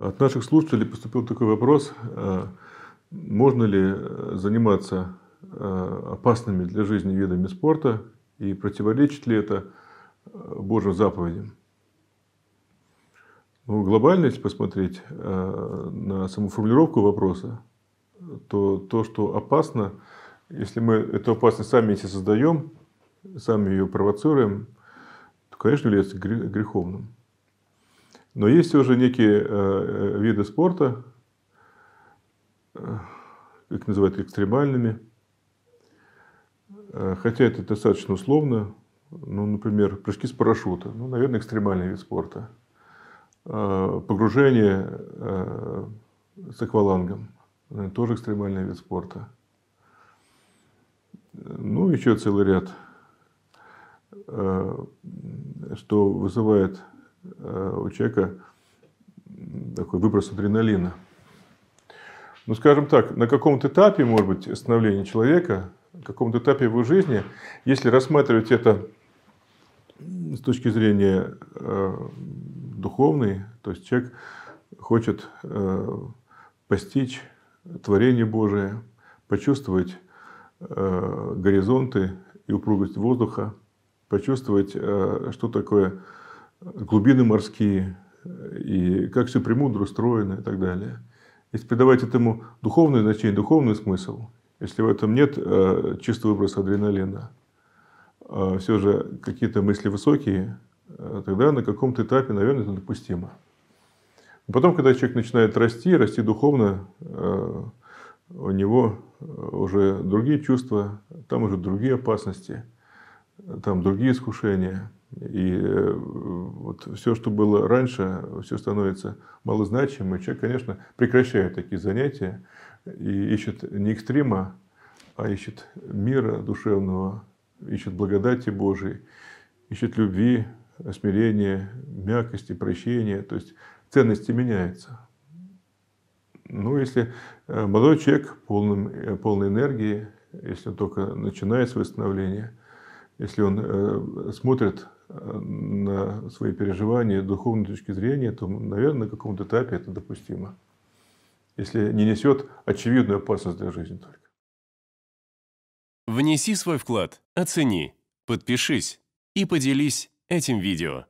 От наших слушателей поступил такой вопрос, э, можно ли э, заниматься э, опасными для жизни видами спорта и противоречит ли это Божьим заповедям. Ну, глобально, если посмотреть на саму формулировку вопроса, то то, что опасно, если мы эту опасность сами себе создаем, сами ее провоцируем, то, конечно, является греховным. Но есть уже некие э, э, виды спорта, э, их называют экстремальными, э, хотя это достаточно условно. Ну, например, прыжки с парашюта, ну, наверное, экстремальный вид спорта. Э, погружение э, с аквалангом, наверное, тоже экстремальный вид спорта. Ну, еще целый ряд, э, что вызывает Э, у человека такой выброс адреналина. Ну, скажем так, на каком-то этапе, может быть, становления человека, на каком-то этапе его жизни, если рассматривать это с точки зрения э, духовной, то есть человек хочет э, постичь творение Божие, почувствовать горизонты и упругость воздуха, почувствовать, что такое глубины морские, и как все премудро устроено и так далее. Если придавать этому духовное значение, духовный смысл, если в этом нет э, чисто выброса адреналина, э, все же какие-то мысли высокие, э, тогда на каком-то этапе, наверное, это допустимо. Но потом, когда человек начинает расти, расти духовно, э, у него э, уже другие чувства, там уже другие опасности, э, там другие искушения – и э, вот все, что было раньше, все становится малозначимым. И человек, конечно, прекращает такие занятия и ищет не экстрима, а ищет мира душевного, ищет благодати Божией, ищет любви, смирения, мягкости, прощения. То есть ценности меняются. Ну, если э, молодой человек полным, э, полной энергии, если он только начинает свое становление – если он э, смотрит э, на свои переживания духовной точки зрения, то, наверное, на каком-то этапе это допустимо. Если не несет очевидную опасность для жизни только. Внеси свой вклад, оцени, подпишись и поделись этим видео.